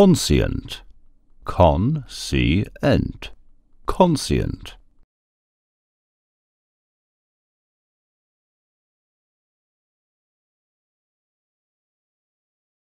conscient, con, ent conscient.